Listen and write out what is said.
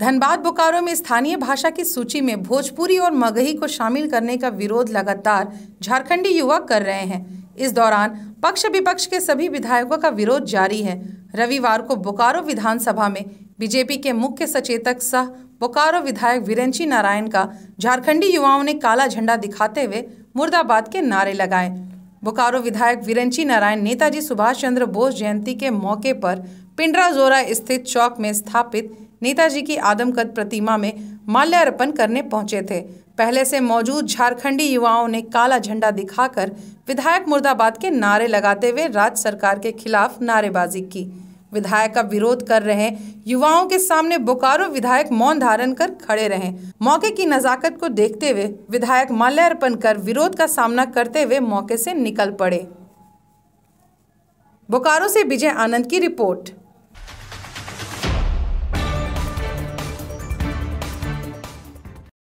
धनबाद बोकारो में स्थानीय भाषा की सूची में भोजपुरी और मगही को शामिल करने का विरोध लगातार झारखंडी युवा कर रहे हैं इस दौरान पक्ष विपक्ष के सभी विधायकों का विरोध जारी है रविवार को बोकारो विधानसभा में बीजेपी के मुख्य सचेतक सह बोकारो विधायक वीरेंची नारायण का झारखंडी युवाओं ने काला झंडा दिखाते हुए मुर्दाबाद के नारे लगाए बोकारो विधायक वीरंची नारायण नेताजी सुभाष चंद्र बोस जयंती के मौके पर पिंडरा जोरा स्थित चौक में स्थापित नेताजी की आदमकद प्रतिमा में माल्यार्पण करने पहुंचे थे पहले से मौजूद झारखंडी युवाओं ने काला झंडा दिखाकर विधायक मुर्दाबाद के नारे लगाते हुए राज्य सरकार के खिलाफ नारेबाजी की विधायक का विरोध कर रहे युवाओं के सामने बोकारो विधायक मौन धारण कर खड़े रहे मौके की नजाकत को देखते हुए विधायक माल्यार्पण कर विरोध का सामना करते हुए मौके से निकल पड़े बोकारो से विजय आनंद की रिपोर्ट